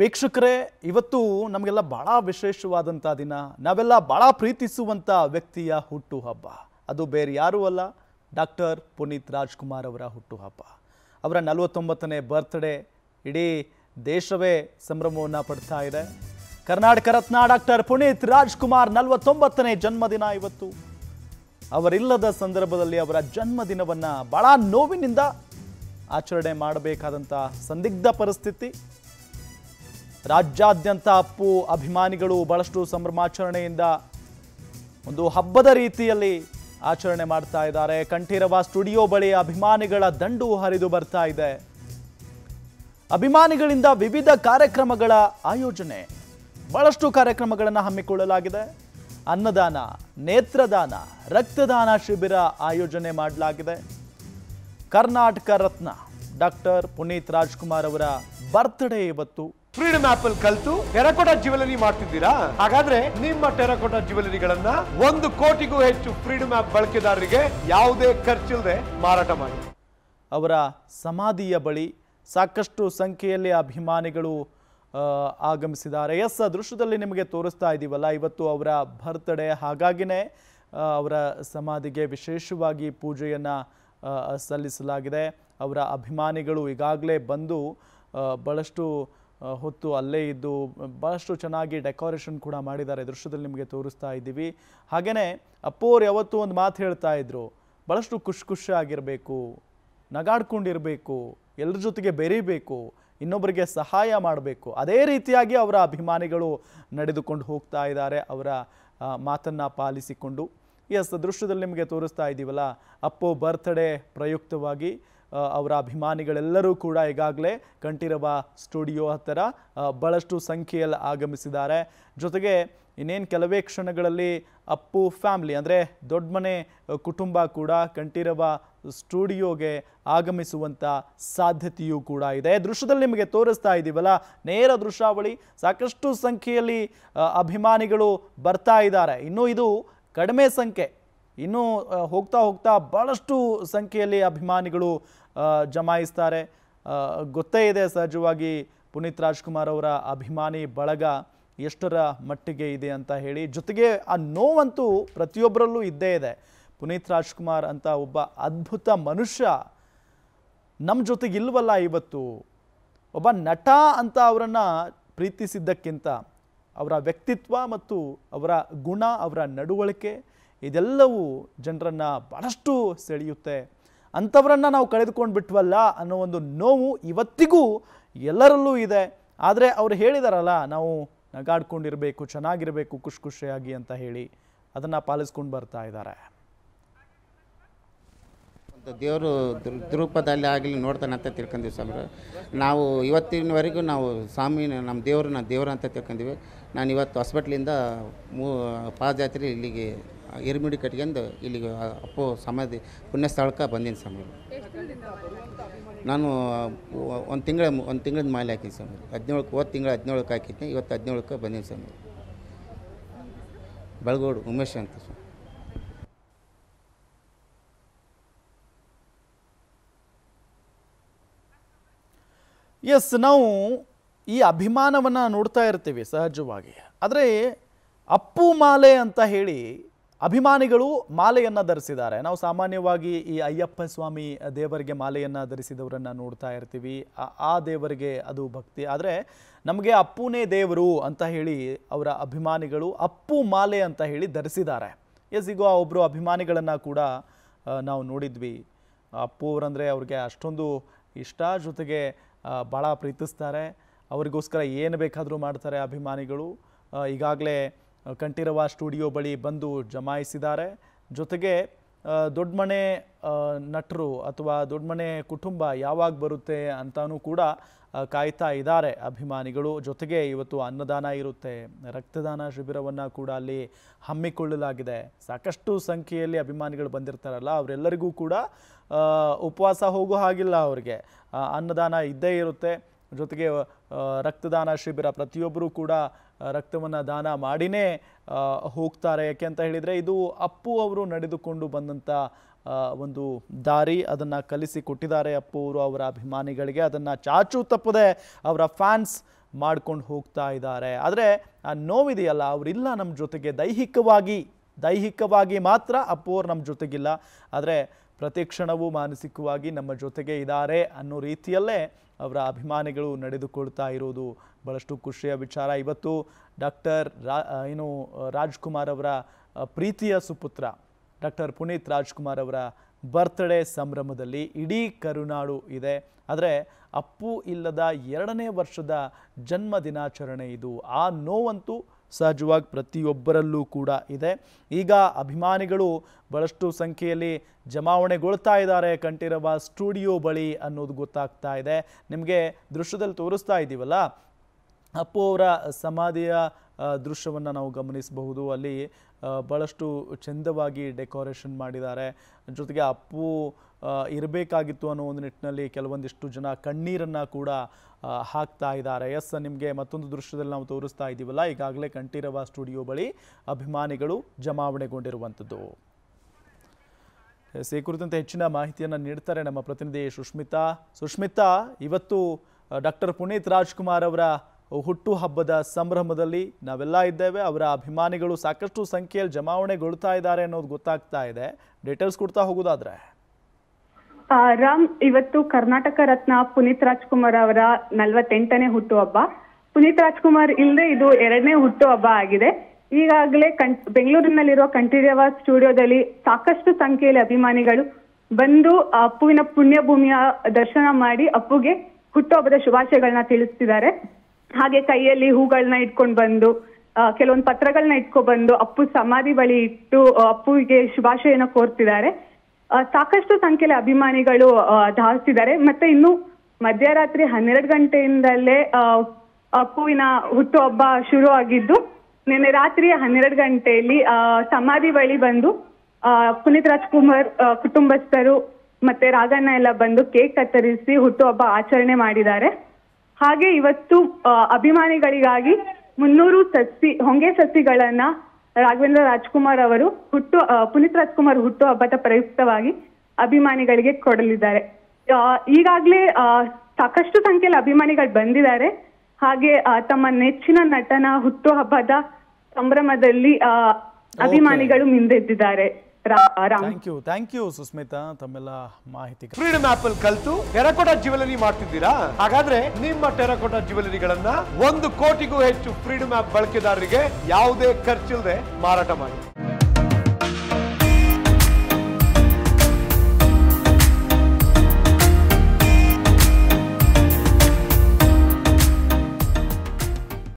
ವೀಕ್ಷಕರೇ ಇವತ್ತು ನಮಗೆಲ್ಲ ಭಾಳ ವಿಶೇಷವಾದಂಥ ದಿನ ನಾವೆಲ್ಲ ಭಾಳ ಪ್ರೀತಿಸುವಂಥ ವ್ಯಕ್ತಿಯ ಹುಟ್ಟುಹಬ್ಬ ಅದು ಬೇರೆ ಯಾರೂ ಅಲ್ಲ ಡಾಕ್ಟರ್ ಪುನೀತ್ ರಾಜ್ಕುಮಾರ್ ಅವರ ಹುಟ್ಟುಹಬ್ಬ ಅವರ ನಲವತ್ತೊಂಬತ್ತನೇ ಬರ್ತ್ಡೇ ಇಡೀ ದೇಶವೇ ಸಂಭ್ರಮವನ್ನು ಪಡ್ತಾ ಇದೆ ಕರ್ನಾಟಕ ರತ್ನ ಡಾಕ್ಟರ್ ಪುನೀತ್ ರಾಜ್ಕುಮಾರ್ ನಲವತ್ತೊಂಬತ್ತನೇ ಜನ್ಮದಿನ ಇವತ್ತು ಅವರಿಲ್ಲದ ಸಂದರ್ಭದಲ್ಲಿ ಅವರ ಜನ್ಮದಿನವನ್ನು ಭಾಳ ನೋವಿನಿಂದ ಆಚರಣೆ ಮಾಡಬೇಕಾದಂಥ ಸಂದಿಗ್ಧ ಪರಿಸ್ಥಿತಿ ರಾಜ್ಯಾದ್ಯಂತ ಅಪ್ಪು ಅಭಿಮಾನಿಗಳು ಬಹಳಷ್ಟು ಸಂಭ್ರಮಾಚರಣೆಯಿಂದ ಒಂದು ಹಬ್ಬದ ರೀತಿಯಲ್ಲಿ ಆಚರಣೆ ಮಾಡ್ತಾ ಇದ್ದಾರೆ ಕಂಠೀರವ ಸ್ಟುಡಿಯೋ ಬಳಿ ಅಭಿಮಾನಿಗಳ ದಂಡು ಹರಿದು ಬರ್ತಾ ಇದೆ ಅಭಿಮಾನಿಗಳಿಂದ ವಿವಿಧ ಕಾರ್ಯಕ್ರಮಗಳ ಆಯೋಜನೆ ಬಹಳಷ್ಟು ಕಾರ್ಯಕ್ರಮಗಳನ್ನು ಹಮ್ಮಿಕೊಳ್ಳಲಾಗಿದೆ ಅನ್ನದಾನ ನೇತ್ರದಾನ ರಕ್ತದಾನ ಶಿಬಿರ ಆಯೋಜನೆ ಮಾಡಲಾಗಿದೆ ಕರ್ನಾಟಕ ರತ್ನ ಡಾಕ್ಟರ್ ಪುನೀತ್ ರಾಜ್ಕುಮಾರ್ ಅವರ ಬರ್ತ್ಡೇ ಇವತ್ತು ಫ್ರೀಡಮ್ ಆಪ್ ಅಲ್ಲಿ ಕಲ್ತು ಟೆರಕೋಟಾ ಜ್ಯುವೆಲರಿ ಮಾಡ್ತಿದ್ದೀರಾ ಹಾಗಾದ್ರೆ ನಿಮ್ಮ ಟೆರಕೋಟಾ ಜ್ಯುವೆಲರಿಗಳನ್ನ ಒಂದು ಕೋಟಿಗೂ ಹೆಚ್ಚು ಫ್ರೀಡಮ್ ಆಪ್ ಬಳಕೆದಾರರಿಗೆ ಯಾವುದೇ ಖರ್ಚಿಲ್ಲದೆ ಮಾರಾಟ ಮಾಡಿ ಅವರ ಸಮಾಧಿಯ ಬಳಿ ಸಾಕಷ್ಟು ಸಂಖ್ಯೆಯಲ್ಲಿ ಅಭಿಮಾನಿಗಳು ಆಗಮಿಸಿದ್ದಾರೆ ಎಸ್ ದೃಶ್ಯದಲ್ಲಿ ನಿಮಗೆ ತೋರಿಸ್ತಾ ಇದ್ದೀವಲ್ಲ ಇವತ್ತು ಅವರ ಬರ್ತ್ಡೇ ಹಾಗಾಗಿನೇ ಅವರ ಸಮಾಧಿಗೆ ವಿಶೇಷವಾಗಿ ಪೂಜೆಯನ್ನು ಸಲ್ಲಿಸಲಾಗಿದೆ ಅವರ ಅಭಿಮಾನಿಗಳು ಈಗಾಗಲೇ ಬಂದು ಭಾಳಷ್ಟು ಹೊತ್ತು ಅಲ್ಲೇ ಇದ್ದು ಭಾಳಷ್ಟು ಚೆನ್ನಾಗಿ ಡೆಕೋರೇಷನ್ ಕೂಡ ಮಾಡಿದ್ದಾರೆ ದೃಶ್ಯದಲ್ಲಿ ನಿಮಗೆ ತೋರಿಸ್ತಾ ಇದ್ದೀವಿ ಹಾಗೆಯೇ ಅಪ್ಪೋರು ಯಾವತ್ತೂ ಒಂದು ಮಾತು ಹೇಳ್ತಾ ಇದ್ರು ಭಾಳಷ್ಟು ಖುಷಿ ಖುಷಿಯಾಗಿರಬೇಕು ನಗಾಡ್ಕೊಂಡಿರಬೇಕು ಎಲ್ಲರ ಜೊತೆಗೆ ಬೆರೀಬೇಕು ಇನ್ನೊಬ್ಬರಿಗೆ ಸಹಾಯ ಮಾಡಬೇಕು ಅದೇ ರೀತಿಯಾಗಿ ಅವರ ಅಭಿಮಾನಿಗಳು ನಡೆದುಕೊಂಡು ಹೋಗ್ತಾ ಇದ್ದಾರೆ ಅವರ ಮಾತನ್ನು ಪಾಲಿಸಿಕೊಂಡು ಎಸ್ ದೃಶ್ಯದಲ್ಲಿ ನಿಮಗೆ ತೋರಿಸ್ತಾ ಇದ್ದೀವಲ್ಲ ಅಪ್ಪೋ ಬರ್ತ್ಡೇ ಪ್ರಯುಕ್ತವಾಗಿ ಅವರ ಅಭಿಮಾನಿಗಳೆಲ್ಲರೂ ಕೂಡ ಈಗಾಗಲೇ ಕಂಠೀರವ ಸ್ಟುಡಿಯೋ ಹತ್ತಿರ ಭಾಳಷ್ಟು ಸಂಖ್ಯೆಯಲ್ಲಿ ಆಗಮಿಸಿದ್ದಾರೆ ಜೊತೆಗೆ ಇನ್ನೇನು ಕೆಲವೇ ಕ್ಷಣಗಳಲ್ಲಿ ಅಪ್ಪು ಫ್ಯಾಮ್ಲಿ ಅಂದರೆ ದೊಡ್ಡ ಮನೆ ಕುಟುಂಬ ಕೂಡ ಕಂಠೀರವ ಸ್ಟುಡಿಯೋಗೆ ಆಗಮಿಸುವಂಥ ಸಾಧ್ಯತೆಯೂ ಕೂಡ ಇದೆ ದೃಶ್ಯದಲ್ಲಿ ನಿಮಗೆ ತೋರಿಸ್ತಾ ಇದ್ದೀವಲ್ಲ ನೇರ ದೃಶ್ಯಾವಳಿ ಸಾಕಷ್ಟು ಸಂಖ್ಯೆಯಲ್ಲಿ ಅಭಿಮಾನಿಗಳು ಬರ್ತಾ ಇದ್ದಾರೆ ಇನ್ನೂ ಇದು ಕಡಿಮೆ ಸಂಖ್ಯೆ ಇನ್ನೂ ಹೋಗ್ತಾ ಹೋಗ್ತಾ ಭಾಳಷ್ಟು ಸಂಖ್ಯೆಯಲ್ಲಿ ಅಭಿಮಾನಿಗಳು ಜಮಾಯಿಸ್ತಾರೆ ಗೊತ್ತೇ ಇದೆ ಸಹಜವಾಗಿ ಪುನೀತ್ ರಾಜ್ಕುಮಾರ್ ಅವರ ಅಭಿಮಾನಿ ಬಳಗ ಎಷ್ಟರ ಮಟ್ಟಿಗೆ ಇದೆ ಅಂತ ಹೇಳಿ ಜೊತೆಗೆ ಆ ನೋವಂತೂ ಪ್ರತಿಯೊಬ್ಬರಲ್ಲೂ ಇದ್ದೇ ಇದೆ ಪುನೀತ್ ರಾಜ್ಕುಮಾರ್ ಅಂತ ಒಬ್ಬ ಅದ್ಭುತ ಮನುಷ್ಯ ನಮ್ಮ ಜೊತೆಗಿಲ್ವಲ್ಲ ಇವತ್ತು ಒಬ್ಬ ನಟ ಅಂತ ಅವರನ್ನು ಪ್ರೀತಿಸಿದ್ದಕ್ಕಿಂತ ಅವರ ವ್ಯಕ್ತಿತ್ವ ಮತ್ತು ಅವರ ಗುಣ ಅವರ ನಡವಳಿಕೆ ಇದೆಲ್ಲವೂ ಜನರನ್ನು ಭಾಳಷ್ಟು ಸೆಳೆಯುತ್ತೆ ಅಂಥವರನ್ನು ನಾವು ಕಳೆದುಕೊಂಡು ಬಿಟ್ವಲ್ಲ ಅನ್ನೋ ಒಂದು ನೋವು ಇವತ್ತಿಗೂ ಎಲ್ಲರಲ್ಲೂ ಇದೆ ಆದರೆ ಅವರು ಹೇಳಿದಾರಲ್ಲ ನಾವು ನಗಾಡ್ಕೊಂಡಿರಬೇಕು ಚೆನ್ನಾಗಿರಬೇಕು ಖುಷಿ ಖುಷಿಯಾಗಿ ಅಂತ ಹೇಳಿ ಅದನ್ನು ಪಾಲಿಸ್ಕೊಂಡು ಬರ್ತಾ ಇದ್ದಾರೆ ದೇವರು ದ್ರೂಪದಲ್ಲಿ ಆಗಲಿ ನೋಡ್ತಾನೆ ಅಂತ ತಿಳ್ಕೊಂಡಿವಿ ಸ್ವಾಮಿ ನಾವು ಇವತ್ತಿನವರೆಗೂ ನಾವು ಸ್ವಾಮಿ ನಮ್ಮ ದೇವರು ದೇವರು ಅಂತ ತಿಳ್ಕೊಂಡಿವಿ ನಾನು ಇವತ್ತು ಹಾಸ್ಪಿಟ್ಲಿಂದ ಮೂ ಪಾದಯಾತ್ರೆ ಇಲ್ಲಿಗೆ ಎರಿಮಿಡಿ ಕಟ್ಕೊಂಡು ಇಲ್ಲಿಗೆ ಅಪ್ಪು ಸಮಾಧಿ ಪುಣ್ಯ ಸ್ಥಳಕ್ಕೆ ಬಂದೀನಿ ಸ್ವಾಮಿ ನಾನು ಒಂದು ತಿಂಗಳ ಒಂದು ತಿಂಗಳಿಂದ ಮಾಲೆ ಹಾಕಿದ್ದೆ ಸ್ವಾಮಿ ಹದಿನೇಳು ಹೋದ ತಿಂಗಳು ಹದಿನೇಳಕ್ಕೆ ಹಾಕಿದ್ದೆ ಇವತ್ತು ಹದಿನೇಳಕ್ಕೆ ಬಂದೀನಿ ಸ್ವಾಮಿ ಬೆಳಗೋಡು ಉಮೇಶ್ ಅಂತ ಸ್ವಾಮಿ ಎಸ್ ನಾವು ಈ ಅಭಿಮಾನವನ್ನು ನೋಡ್ತಾ ಇರ್ತೀವಿ ಸಹಜವಾಗಿ ಆದರೆ ಅಪ್ಪು ಮಾಲೆ ಅಂತ ಹೇಳಿ ಅಭಿಮಾನಿಗಳು ಮಾಲೆಯನ್ನು ಧರಿಸಿದ್ದಾರೆ ನಾವು ಸಾಮಾನ್ಯವಾಗಿ ಈ ಅಯ್ಯಪ್ಪ ಸ್ವಾಮಿ ದೇವರಿಗೆ ಮಾಲೆಯನ್ನು ಧರಿಸಿದವರನ್ನು ನೋಡ್ತಾ ಇರ್ತೀವಿ ಆ ದೇವರಿಗೆ ಅದು ಭಕ್ತಿ ಆದರೆ ನಮಗೆ ಅಪ್ಪುನೇ ದೇವರು ಅಂತ ಹೇಳಿ ಅವರ ಅಭಿಮಾನಿಗಳು ಅಪ್ಪು ಮಾಲೆ ಅಂತ ಹೇಳಿ ಧರಿಸಿದ್ದಾರೆ ಎಸ್ ಆ ಒಬ್ಬರು ಅಭಿಮಾನಿಗಳನ್ನು ಕೂಡ ನಾವು ನೋಡಿದ್ವಿ ಅಪ್ಪು ಅವರಂದರೆ ಅವ್ರಿಗೆ ಅಷ್ಟೊಂದು ಇಷ್ಟ ಜೊತೆಗೆ ಭಾಳ ಪ್ರೀತಿಸ್ತಾರೆ ಅವರಿಗೋಸ್ಕರ ಏನು ಬೇಕಾದರೂ ಮಾಡ್ತಾರೆ ಅಭಿಮಾನಿಗಳು ಈಗಾಗಲೇ ಕಂಠೀರವ ಸ್ಟುಡಿಯೋ ಬಳಿ ಬಂದು ಜಮಾಯಿಸಿದ್ದಾರೆ ಜೊತೆಗೆ ದೊಡ್ಡಮನೆ ನಟರು ಅಥವಾ ದೊಡ್ಡಮನೆ ಕುಟುಂಬ ಯಾವಾಗ ಬರುತ್ತೆ ಅಂತಾನೂ ಕೂಡ ಕಾಯ್ತಾ ಇದ್ದಾರೆ ಅಭಿಮಾನಿಗಳು ಜೊತೆಗೆ ಇವತ್ತು ಅನ್ನದಾನ ಇರುತ್ತೆ ರಕ್ತದಾನ ಶಿಬಿರವನ್ನು ಕೂಡ ಅಲ್ಲಿ ಹಮ್ಮಿಕೊಳ್ಳಲಾಗಿದೆ ಸಾಕಷ್ಟು ಸಂಖ್ಯೆಯಲ್ಲಿ ಅಭಿಮಾನಿಗಳು ಬಂದಿರ್ತಾರಲ್ಲ ಅವರೆಲ್ಲರಿಗೂ ಕೂಡ ಉಪವಾಸ ಹೋಗೋ ಹಾಗಿಲ್ಲ ಅವರಿಗೆ ಅನ್ನದಾನ ಇದ್ದೇ ಇರುತ್ತೆ ಜೊತೆಗೆ ರಕ್ತದಾನ ಶಿಬಿರ ಪ್ರತಿಯೊಬ್ಬರೂ ಕೂಡ ರಕ್ತವನ್ನು ದಾನ ಮಾಡಿನೇ ಹೋಗ್ತಾರೆ ಯಾಕೆ ಅಂತ ಹೇಳಿದರೆ ಇದು ಅಪ್ಪು ಅವರು ನಡೆದುಕೊಂಡು ಬಂದಂಥ ಒಂದು ದಾರಿ ಅದನ್ನು ಕಲಿಸಿ ಕೊಟ್ಟಿದ್ದಾರೆ ಅಪ್ಪು ಅವರು ಅವರ ಅಭಿಮಾನಿಗಳಿಗೆ ಅದನ್ನು ಚಾಚು ತಪ್ಪದೆ ಅವರ ಫ್ಯಾನ್ಸ್ ಮಾಡ್ಕೊಂಡು ಹೋಗ್ತಾ ಇದ್ದಾರೆ ಆದರೆ ಆ ನೋವಿದೆಯಲ್ಲ ಅವರಿಲ್ಲ ನಮ್ಮ ಜೊತೆಗೆ ದೈಹಿಕವಾಗಿ ದೈಹಿಕವಾಗಿ ಮಾತ್ರ ಅಪ್ಪು ಅವ್ರು ನಮ್ಮ ಜೊತೆಗಿಲ್ಲ ಆದರೆ ಪ್ರತಿಕ್ಷಣವೂ ಮಾನಸಿಕವಾಗಿ ನಮ್ಮ ಜೊತೆಗೆ ಇದ್ದಾರೆ ಅನ್ನೋ ರೀತಿಯಲ್ಲೇ ಅವರ ಅಭಿಮಾನಿಗಳು ನಡೆದುಕೊಳ್ತಾ ಇರೋದು ಭಾಳಷ್ಟು ಖುಷಿಯ ವಿಚಾರ ಇವತ್ತು ಡಾಕ್ಟರ್ ರಾ ಏನು ರಾಜ್ಕುಮಾರ್ ಅವರ ಪ್ರೀತಿಯ ಸುಪುತ್ರ ಡಾಕ್ಟರ್ ಪುನೀತ್ ರಾಜ್ಕುಮಾರ್ ಅವರ ಬರ್ತ್ಡೇ ಸಂಭ್ರಮದಲ್ಲಿ ಇಡೀ ಕರುನಾಡು ಇದೆ ಆದರೆ ಅಪ್ಪು ಇಲ್ಲದ ಎರಡನೇ ವರ್ಷದ ಜನ್ಮ ದಿನಾಚರಣೆ ಇದು ಆ ನೋವಂತೂ ಸಹಜವಾಗಿ ಪ್ರತಿಯೊಬ್ಬರಲ್ಲೂ ಕೂಡ ಇದೆ ಈಗ ಅಭಿಮಾನಿಗಳು ಬಹಳಷ್ಟು ಸಂಖ್ಯೆಯಲ್ಲಿ ಜಮಾವಣೆಗೊಳ್ತಾ ಇದ್ದಾರೆ ಕಂಠೀರವ ಸ್ಟುಡಿಯೋ ಬಳಿ ಅನ್ನೋದು ಗೊತ್ತಾಗ್ತಾ ಇದೆ ನಿಮಗೆ ದೃಶ್ಯದಲ್ಲಿ ತೋರಿಸ್ತಾ ಇದ್ದೀವಲ್ಲ ಅಪ್ಪು ಅವರ ಸಮಾಧಿಯ ದೃಶ್ಯವನ್ನು ನಾವು ಗಮನಿಸಬಹುದು ಅಲ್ಲಿ ಭಾಳಷ್ಟು ಚೆಂದವಾಗಿ ಡೆಕೋರೇಷನ್ ಮಾಡಿದ್ದಾರೆ ಜೊತೆಗೆ ಅಪ್ಪು ಇರಬೇಕಾಗಿತ್ತು ಅನ್ನೋ ಒಂದು ನಿಟ್ಟಿನಲ್ಲಿ ಕೆಲವೊಂದಿಷ್ಟು ಜನ ಕಣ್ಣೀರನ್ನು ಕೂಡ ಹಾಕ್ತಾ ಇದ್ದಾರೆ ಎಸ್ ನಿಮಗೆ ಮತ್ತೊಂದು ದೃಶ್ಯದಲ್ಲಿ ನಾವು ತೋರಿಸ್ತಾ ಇದ್ದೀವಲ್ಲ ಈಗಾಗಲೇ ಕಂಠೀರವ ಸ್ಟುಡಿಯೋ ಬಳಿ ಅಭಿಮಾನಿಗಳು ಜಮಾವಣೆಗೊಂಡಿರುವಂಥದ್ದು ಈ ಕುರಿತಂತೆ ಹೆಚ್ಚಿನ ಮಾಹಿತಿಯನ್ನು ನೀಡ್ತಾರೆ ನಮ್ಮ ಪ್ರತಿನಿಧಿ ಸುಷ್ಮಿತಾ ಸುಷ್ಮಿತಾ ಇವತ್ತು ಡಾಕ್ಟರ್ ಪುನೀತ್ ರಾಜ್ಕುಮಾರ್ ಅವರ ಹುಟ್ಟು ಹಬ್ಬದ ಸಂಭ್ರಮದಲ್ಲಿ ನಾವೆಲ್ಲ ಇದ್ದೇವೆ ಅವರ ಅಭಿಮಾನಿಗಳು ಸಾಕಷ್ಟು ಸಂಖ್ಯೆಯಲ್ಲಿ ಜಮಾವಣೆಗೊಳ್ತಾ ಇದ್ದಾರೆ ಅನ್ನೋದು ಗೊತ್ತಾಗ್ತಾ ಇದೆ ಡೀಟೇಲ್ಸ್ ಕೊಡ್ತಾ ಹೋಗೋದಾದ್ರೆ ರಾಮ್ ಇವತ್ತು ಕರ್ನಾಟಕ ರತ್ನ ಪುನೀತ್ ರಾಜ್ಕುಮಾರ್ ಅವರ ನಲ್ವತ್ತೆಂಟನೇ ಹುಟ್ಟುಹಬ್ಬ ಪುನೀತ್ ರಾಜ್ಕುಮಾರ್ ಇಲ್ಲದೆ ಇದು ಎರಡನೇ ಹುಟ್ಟುಹಬ್ಬ ಆಗಿದೆ ಈಗಾಗಲೇ ಕಂ ಬೆಂಗಳೂರಿನಲ್ಲಿರುವ ಕಂಠೀರವ ಸ್ಟುಡಿಯೋದಲ್ಲಿ ಸಾಕಷ್ಟು ಸಂಖ್ಯೆಯಲ್ಲಿ ಅಭಿಮಾನಿಗಳು ಬಂದು ಅಪ್ಪುವಿನ ಪುಣ್ಯಭೂಮಿಯ ದರ್ಶನ ಮಾಡಿ ಅಪ್ಪುಗೆ ಹುಟ್ಟುಹಬ್ಬದ ಶುಭಾಶಯಗಳನ್ನ ತಿಳಿಸ್ತಿದ್ದಾರೆ ಹಾಗೆ ಕೈಯಲ್ಲಿ ಹೂಗಳನ್ನ ಇಟ್ಕೊಂಡು ಬಂದು ಕೆಲವೊಂದು ಪತ್ರಗಳನ್ನ ಇಟ್ಕೊ ಬಂದು ಅಪ್ಪು ಸಮಾಧಿ ಬಳಿ ಇಟ್ಟು ಅಪ್ಪುವಿಗೆ ಶುಭಾಶಯನ ಕೋರ್ತಿದ್ದಾರೆ ಸಾಕಷ್ಟು ಸಂಖ್ಯೆಯಲ್ಲಿ ಅಭಿಮಾನಿಗಳು ಧಾವಿಸಿದ್ದಾರೆ ಮತ್ತೆ ಇನ್ನು ಮಧ್ಯರಾತ್ರಿ ಹನ್ನೆರಡು ಗಂಟೆಯಿಂದಲೇ ಅಪ್ಪುವಿನ ಹುಟ್ಟುಹಬ್ಬ ಶುರು ಆಗಿದ್ದು ನಿನ್ನೆ ರಾತ್ರಿ ಹನ್ನೆರಡು ಗಂಟೆಯಲ್ಲಿ ಸಮಾಧಿ ಬಳಿ ಬಂದು ಪುನೀತ್ ರಾಜ್ಕುಮಾರ್ ಕುಟುಂಬಸ್ಥರು ಮತ್ತೆ ರಾಗಣ್ಣ ಎಲ್ಲ ಬಂದು ಕೇಕ್ ಕತ್ತರಿಸಿ ಹುಟ್ಟುಹಬ್ಬ ಆಚರಣೆ ಮಾಡಿದ್ದಾರೆ ಹಾಗೆ ಇವತ್ತು ಅಭಿಮಾನಿಗಳಿಗಾಗಿ ಮುನ್ನೂರು ಸಸಿ ಹೊಂಗೆ ಸಸಿಗಳನ್ನ ರಾಘವೇಂದ್ರ ರಾಜ್ಕುಮಾರ್ ಅವರು ಹುಟ್ಟು ಪುನೀತ್ ರಾಜ್ಕುಮಾರ್ ಹುಟ್ಟು ಹಬ್ಬದ ಪ್ರಯುಕ್ತವಾಗಿ ಅಭಿಮಾನಿಗಳಿಗೆ ಕೊಡಲಿದ್ದಾರೆ ಈಗಾಗಲೇ ಸಾಕಷ್ಟು ಸಂಖ್ಯೆಯಲ್ಲಿ ಅಭಿಮಾನಿಗಳು ಬಂದಿದ್ದಾರೆ ಹಾಗೆ ತಮ್ಮ ನೆಚ್ಚಿನ ನಟನ ಹುಟ್ಟುಹಬ್ಬದ ಸಂಭ್ರಮದಲ್ಲಿ ಅಭಿಮಾನಿಗಳು ಮಿಂದೆದ್ದಿದ್ದಾರೆ thank you thank you Sushmita ತಮ್ಮೆಲ್ಲ ಮಾಹಿತಿ ಫ್ರೀಡಮ್ ಆಪ್ ಅಲ್ಲಿ ಕಲ್ತು ಟೆರಕೋಟಾ ಜ್ಯುವೆಲರಿ ಮಾಡ್ತಿದ್ದೀರಾ ಹಾಗಾದ್ರೆ ನಿಮ್ಮ ಟೆರಕೋಟಾ ಜ್ಯುವೆಲರಿಗಳನ್ನ ಒಂದು ಕೋಟಿಗೂ ಹೆಚ್ಚು ಫ್ರೀಡಮ್ ಆಪ್ ಬಳಕೆದಾರರಿಗೆ ಯಾವುದೇ ಖರ್ಚಿಲ್ಲದೆ ಮಾರಾಟ ಮಾಡಿ